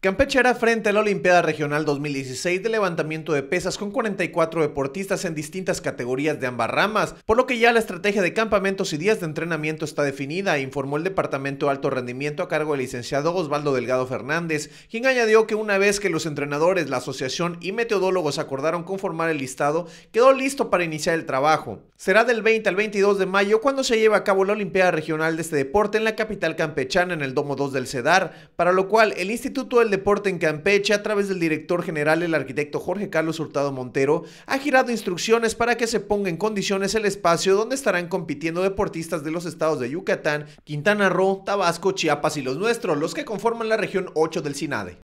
Campeche era frente a la Olimpiada Regional 2016 de levantamiento de pesas con 44 deportistas en distintas categorías de ambas ramas, por lo que ya la estrategia de campamentos y días de entrenamiento está definida, informó el Departamento de Alto Rendimiento a cargo del licenciado Osvaldo Delgado Fernández, quien añadió que una vez que los entrenadores, la asociación y metodólogos acordaron conformar el listado, quedó listo para iniciar el trabajo. Será del 20 al 22 de mayo cuando se lleve a cabo la Olimpiada Regional de este deporte en la capital campechana en el Domo 2 del CEDAR, para lo cual el Instituto del deporte en Campeche, a través del director general, el arquitecto Jorge Carlos Hurtado Montero, ha girado instrucciones para que se ponga en condiciones el espacio donde estarán compitiendo deportistas de los estados de Yucatán, Quintana Roo, Tabasco, Chiapas y los nuestros, los que conforman la región 8 del SINADE.